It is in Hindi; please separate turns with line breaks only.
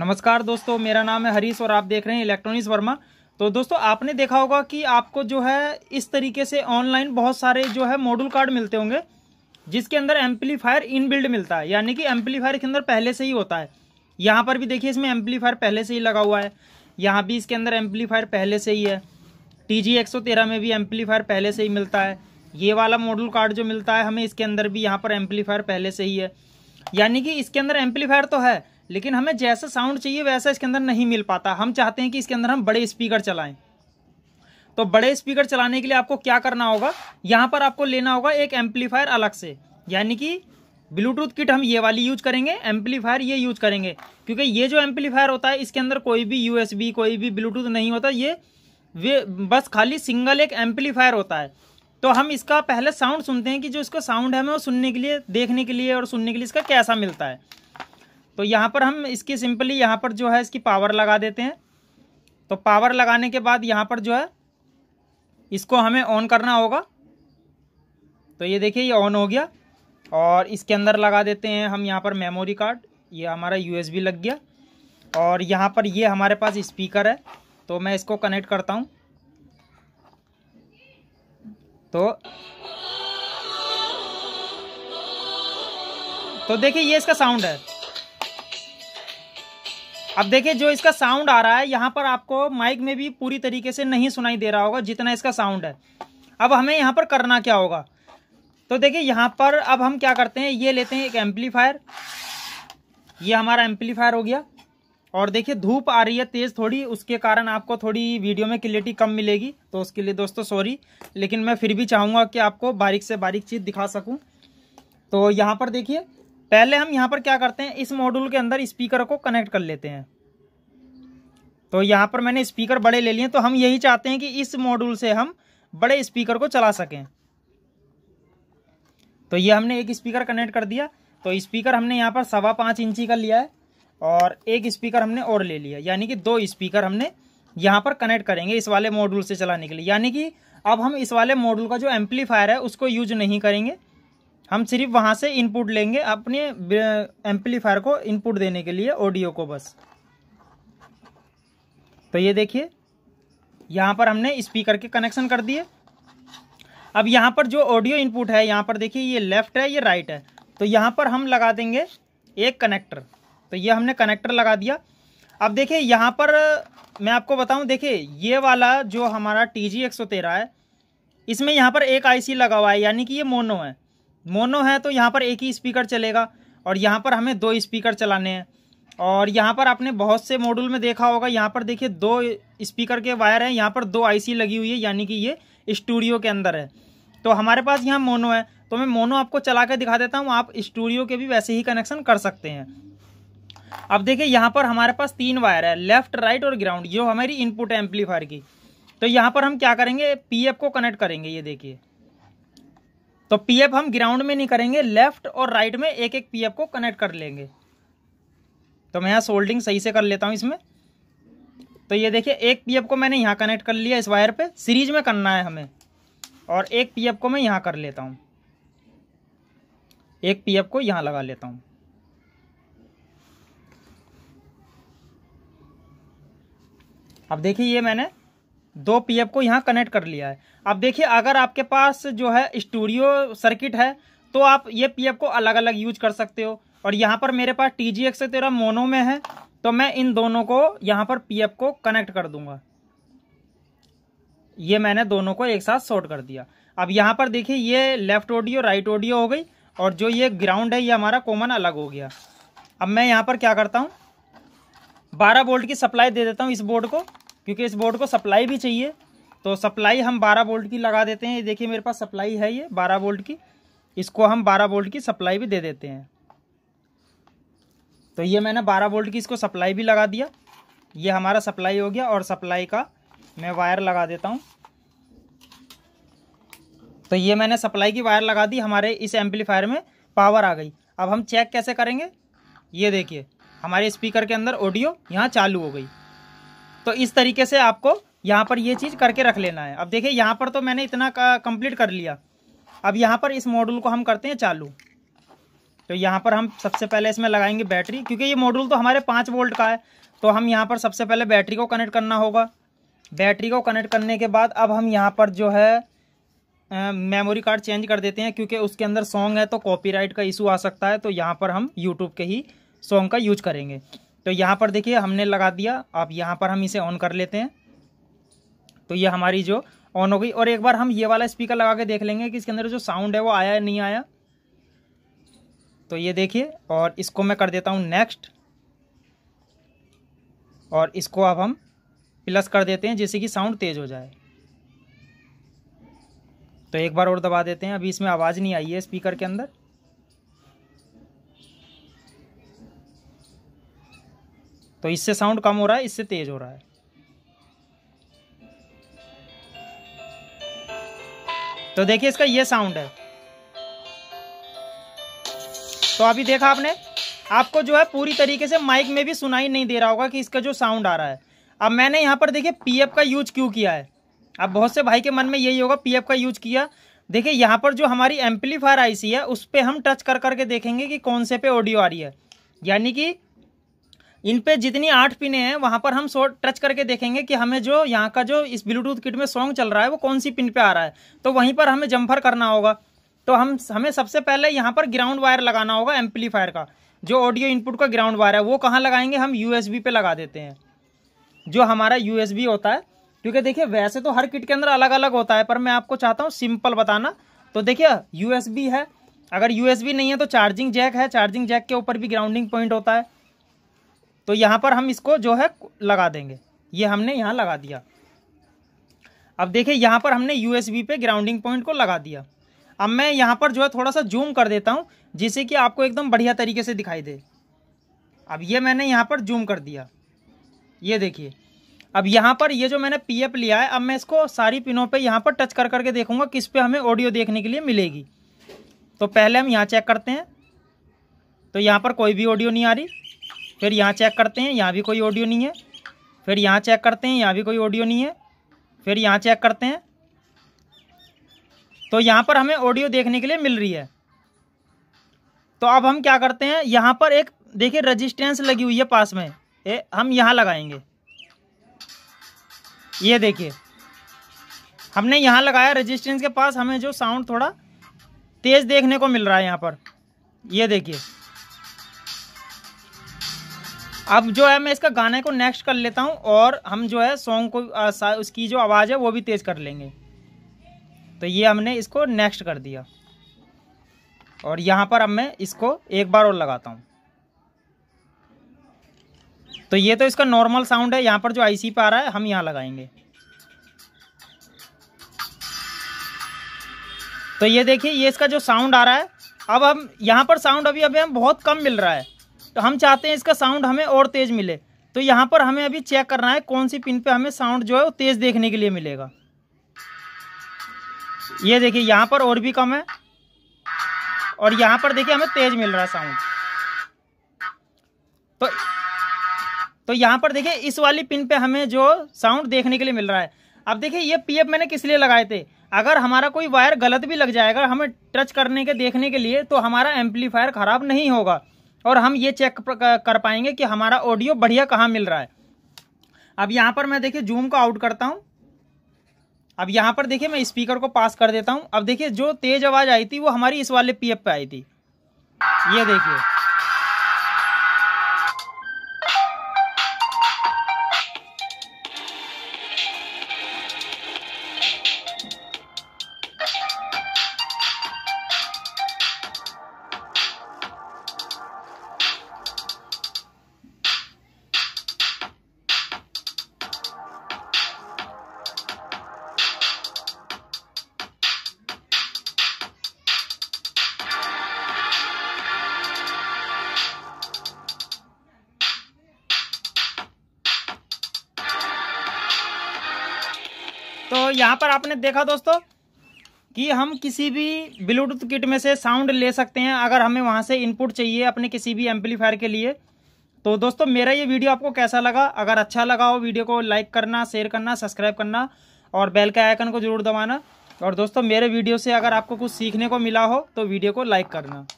नमस्कार दोस्तों मेरा नाम है हरीश और आप देख रहे हैं इलेक्ट्रॉनिक्स वर्मा तो दोस्तों आपने देखा होगा कि आपको जो है इस तरीके से ऑनलाइन बहुत सारे जो है मॉडल कार्ड मिलते होंगे जिसके अंदर एम्पलीफायर इनबिल्ड मिलता है यानी कि एम्पलीफायर के अंदर पहले से ही होता है यहाँ पर भी देखिए इसमें एम्पलीफायर पहले से ही लगा हुआ है यहाँ भी इसके अंदर एम्पलीफायर पहले से ही है टी जी में भी एम्पलीफायर पहले से ही मिलता है ये वाला मॉडल कार्ड जो मिलता है हमें इसके अंदर भी यहाँ पर एम्पलीफायर पहले से ही है यानी कि इसके अंदर एम्पलीफायर तो है लेकिन हमें जैसा साउंड चाहिए वैसा इसके अंदर नहीं मिल पाता हम चाहते हैं कि इसके अंदर हम बड़े स्पीकर चलाएं तो बड़े स्पीकर चलाने के लिए आपको क्या करना होगा यहाँ पर आपको लेना होगा एक एम्पलीफायर अलग से यानी कि ब्लूटूथ किट हम ये वाली यूज करेंगे एम्पलीफायर ये यूज करेंगे क्योंकि ये जो एम्पलीफायर होता है इसके अंदर कोई भी यूएसबी कोई भी ब्लूटूथ नहीं होता ये वे बस खाली सिंगल एक एम्पलीफायर होता है तो हम इसका पहले साउंड सुनते हैं कि जो इसका साउंड है हमें वो सुनने के लिए देखने के लिए और सुनने के लिए इसका कैसा मिलता है तो यहाँ पर हम इसकी सिंपली यहाँ पर जो है इसकी पावर लगा देते हैं तो पावर लगाने के बाद यहाँ पर जो है इसको हमें ऑन करना होगा तो ये देखिए ये ऑन हो गया और इसके अंदर लगा देते हैं हम यहाँ पर मेमोरी कार्ड ये हमारा यू लग गया और यहाँ पर ये हमारे पास स्पीकर है तो मैं इसको कनेक्ट करता हूँ तो तो देखिए ये इसका साउंड है अब देखिए जो इसका साउंड आ रहा है यहाँ पर आपको माइक में भी पूरी तरीके से नहीं सुनाई दे रहा होगा जितना इसका साउंड है अब हमें यहाँ पर करना क्या होगा तो देखिए यहाँ पर अब हम क्या करते हैं ये लेते हैं एक एम्पलीफायर ये हमारा एम्पलीफायर हो गया और देखिए धूप आ रही है तेज़ थोड़ी उसके कारण आपको थोड़ी वीडियो में क्लियरिटी कम मिलेगी तो उसके लिए दोस्तों सॉरी लेकिन मैं फिर भी चाहूँगा कि आपको बारीक से बारीक चीज़ दिखा सकूँ तो यहाँ पर देखिए पहले हम यहाँ पर क्या करते हैं इस मॉड्यूल के अंदर स्पीकर को कनेक्ट कर लेते हैं तो यहाँ पर मैंने स्पीकर बड़े ले लिए तो हम यही चाहते हैं कि इस मॉड्यूल से हम बड़े स्पीकर को चला सकें तो ये हमने एक स्पीकर कनेक्ट कर दिया तो स्पीकर हमने यहाँ पर सवा पाँच इंची का लिया है और एक स्पीकर हमने और ले लिया यानी कि दो स्पीकर हमने यहाँ पर कनेक्ट करेंगे इस वाले मॉड्यूल से चलाने के लिए यानी कि अब हम इस वाले मॉड्यूल का जो एम्पलीफायर है उसको यूज नहीं करेंगे हम सिर्फ वहाँ से इनपुट लेंगे अपने एम्पलीफायर को इनपुट देने के लिए ऑडियो को बस तो ये देखिए यहाँ पर हमने स्पीकर के कनेक्शन कर दिए अब यहाँ पर जो ऑडियो इनपुट है यहाँ पर देखिए ये लेफ्ट है ये राइट है तो यहाँ पर हम लगा देंगे एक कनेक्टर तो ये हमने कनेक्टर लगा दिया अब देखिए यहाँ पर मैं आपको बताऊँ देखिए ये वाला जो हमारा टी जी है इसमें यहाँ पर एक आई लगा हुआ है यानी कि ये मोनो है मोनो है तो यहाँ पर एक ही स्पीकर चलेगा और यहाँ पर हमें दो स्पीकर चलाने हैं और यहाँ पर आपने बहुत से मॉड्यूल में देखा होगा यहाँ पर देखिए दो स्पीकर के वायर हैं यहाँ पर दो आईसी लगी हुई है यानी कि ये स्टूडियो के अंदर है तो हमारे पास यहाँ मोनो है तो मैं मोनो आपको चला कर दिखा देता हूँ आप स्टूडियो के भी वैसे ही कनेक्शन कर सकते हैं अब देखिए यहाँ पर हमारे पास तीन वायर है लेफ्ट राइट और ग्राउंड ये हमारी इनपुट एम्पलीफायर की तो यहाँ पर हम क्या करेंगे पी को कनेक्ट करेंगे ये देखिए तो पीएफ हम ग्राउंड में नहीं करेंगे लेफ्ट और राइट में एक एक पीएफ को कनेक्ट कर लेंगे तो मैं यहाँ सोल्डिंग सही से कर लेता हूँ इसमें तो ये देखिए एक पीएफ को मैंने यहाँ कनेक्ट कर लिया इस वायर पे सीरीज में करना है हमें और एक पीएफ को मैं यहाँ कर लेता हूँ एक पीएफ को यहाँ लगा लेता हूँ अब देखिए ये मैंने दो पीएफ को यहाँ कनेक्ट कर लिया है अब देखिए अगर आपके पास जो है स्टूडियो सर्किट है तो आप ये पीएफ को अलग अलग यूज कर सकते हो और यहाँ पर मेरे पास टी जी एक्स तेरह मोनो में है तो मैं इन दोनों को यहाँ पर पीएफ को कनेक्ट कर दूंगा ये मैंने दोनों को एक साथ शॉर्ट कर दिया अब यहाँ पर देखिए ये लेफ्ट ऑडियो राइट ऑडियो हो गई और जो ये ग्राउंड है ये हमारा कॉमन अलग हो गया अब मैं यहाँ पर क्या करता हूँ बारह बोल्ट की सप्लाई दे देता हूँ इस बोर्ड को क्योंकि इस बोर्ड को सप्लाई भी चाहिए तो सप्लाई हम बारह वोल्ट की लगा देते हैं ये देखिए मेरे पास सप्लाई है ये बारह वोल्ट की इसको हम बारह वोल्ट की सप्लाई भी दे देते हैं तो ये मैंने बारह वोल्ट की इसको सप्लाई भी लगा दिया ये हमारा सप्लाई हो गया और सप्लाई का मैं वायर लगा देता हूँ तो ये मैंने सप्लाई की वायर लगा दी हमारे इस एम्पलीफायर में पावर आ गई अब हम चेक कैसे करेंगे ये देखिए हमारे स्पीकर के अंदर ऑडियो यहाँ चालू हो गई तो इस तरीके से आपको यहाँ पर ये चीज़ करके रख लेना है अब देखिए यहाँ पर तो मैंने इतना कंप्लीट कर लिया अब यहाँ पर इस मॉड्यूल को हम करते हैं चालू तो यहाँ पर हम सबसे पहले इसमें लगाएंगे बैटरी क्योंकि ये मॉड्यूल तो हमारे पाँच वोल्ट का है तो हम यहाँ पर सबसे पहले बैटरी को कनेक्ट करना होगा बैटरी को कनेक्ट करने के बाद अब हम यहाँ पर जो है मेमोरी कार्ड चेंज कर देते हैं क्योंकि उसके अंदर सॉन्ग है तो कॉपीराइट का इशू आ सकता है तो यहाँ पर हम यूट्यूब के ही सॉन्ग का यूज करेंगे तो यहाँ पर देखिए हमने लगा दिया आप यहाँ पर हम इसे ऑन कर लेते हैं तो ये हमारी जो ऑन हो गई और एक बार हम ये वाला स्पीकर लगा के देख लेंगे कि इसके अंदर जो साउंड है वो आया है नहीं आया तो ये देखिए और इसको मैं कर देता हूँ नेक्स्ट और इसको अब हम प्लस कर देते हैं जिससे कि साउंड तेज़ हो जाए तो एक बार और दबा देते हैं अभी इसमें आवाज़ नहीं आई है स्पीकर के अंदर तो इससे साउंड कम हो रहा है इससे तेज हो रहा है तो देखिए इसका ये साउंड है तो अभी देखा आपने आपको जो है पूरी तरीके से माइक में भी सुनाई नहीं दे रहा होगा कि इसका जो साउंड आ रहा है अब मैंने यहाँ पर देखिए पीएफ का यूज क्यों किया है अब बहुत से भाई के मन में यही होगा पीएफ का यूज किया देखिए यहाँ पर जो हमारी एम्पलीफायर आईसी है उस पर हम टच कर करके देखेंगे कि कौन से पे ऑडियो आ रही है यानी कि इन पे जितनी आठ पिने हैं वहाँ पर हम सो टच करके देखेंगे कि हमें जो यहाँ का जो इस ब्लूटूथ किट में सॉन्ग चल रहा है वो कौन सी पिन पे आ रहा है तो वहीं पर हमें जम्फर करना होगा तो हम हमें सबसे पहले यहाँ पर ग्राउंड वायर लगाना होगा एम्पलीफायर का जो ऑडियो इनपुट का ग्राउंड वायर है वो कहाँ लगाएंगे हम यू पे लगा देते हैं जो हमारा यू होता है क्योंकि देखिए वैसे तो हर किट के अंदर अलग अलग होता है पर मैं आपको चाहता हूँ सिंपल बताना तो देखिए यू है अगर यू नहीं है तो चार्जिंग जैक है चार्जिंग जैक के ऊपर भी ग्राउंडिंग पॉइंट होता है तो यहाँ पर हम इसको जो है लगा देंगे ये हमने यहाँ लगा दिया अब देखिए यहाँ पर हमने यू पे ग्राउंडिंग पॉइंट को लगा दिया अब मैं यहाँ पर जो है थोड़ा सा जूम कर देता हूँ जिससे कि आपको एकदम बढ़िया तरीके से दिखाई दे अब ये मैंने यहाँ पर जूम कर दिया ये देखिए अब यहाँ पर ये जो मैंने पी लिया है अब मैं इसको सारी पिनों पे यहाँ पर टच कर करके देखूंगा किस पे हमें ऑडियो देखने के लिए मिलेगी तो पहले हम यहाँ चेक करते हैं तो यहाँ पर कोई भी ऑडियो नहीं आ रही फिर यहाँ चेक करते हैं यहाँ भी कोई ऑडियो नहीं है फिर यहाँ चेक करते हैं यहाँ भी कोई ऑडियो नहीं है फिर यहाँ चेक करते हैं तो यहाँ पर हमें ऑडियो देखने के लिए मिल रही है तो अब हम क्या करते हैं यहाँ पर एक देखिए रजिस्टेंस लगी हुई है पास में ए, हम यहाँ लगाएंगे ये देखिए हमने यहाँ लगाया रजिस्टेंस के पास हमें जो साउंड थोड़ा तेज़ देखने को मिल रहा है यहाँ पर ये देखिए अब जो है मैं इसका गाने को नेक्स्ट कर लेता हूँ और हम जो है सॉन्ग को आ, उसकी जो आवाज़ है वो भी तेज़ कर लेंगे तो ये हमने इसको नेक्स्ट कर दिया और यहाँ पर अब मैं इसको एक बार और लगाता हूँ तो ये तो इसका नॉर्मल साउंड है यहाँ पर जो आईसी पे आ रहा है हम यहाँ लगाएंगे तो ये देखिए ये इसका जो साउंड आ रहा है अब हम यहाँ पर साउंड अभी अभी हम बहुत कम मिल रहा है तो हम चाहते हैं इसका साउंड हमें और तेज़ मिले तो यहाँ पर हमें अभी चेक करना है कौन सी पिन पे हमें साउंड जो है वो तेज़ देखने के लिए मिलेगा ये देखिए यहाँ पर और भी कम है और यहाँ पर देखिए हमें तेज़ मिल रहा है साउंड तो तो यहाँ पर देखिए इस वाली पिन पे हमें जो साउंड देखने के लिए मिल रहा है अब देखिए ये पीएफ मैंने किस लिए लगाए थे अगर हमारा कोई वायर गलत भी लग जाएगा हमें टच करने के देखने के लिए तो हमारा एम्पलीफायर ख़राब नहीं होगा और हम ये चेक कर पाएंगे कि हमारा ऑडियो बढ़िया कहाँ मिल रहा है अब यहाँ पर मैं देखिए जूम को आउट करता हूँ अब यहाँ पर देखिए मैं स्पीकर को पास कर देता हूँ अब देखिए जो तेज़ आवाज़ आई थी वो हमारी इस वाले पी पे आई थी ये देखिए तो यहाँ पर आपने देखा दोस्तों कि हम किसी भी ब्लूटूथ किट में से साउंड ले सकते हैं अगर हमें वहाँ से इनपुट चाहिए अपने किसी भी एम्पलीफायर के लिए तो दोस्तों मेरा ये वीडियो आपको कैसा लगा अगर अच्छा लगा हो वीडियो को लाइक करना शेयर करना सब्सक्राइब करना और बेल के आइकन को जरूर दबाना और दोस्तों मेरे वीडियो से अगर आपको कुछ सीखने को मिला हो तो वीडियो को लाइक करना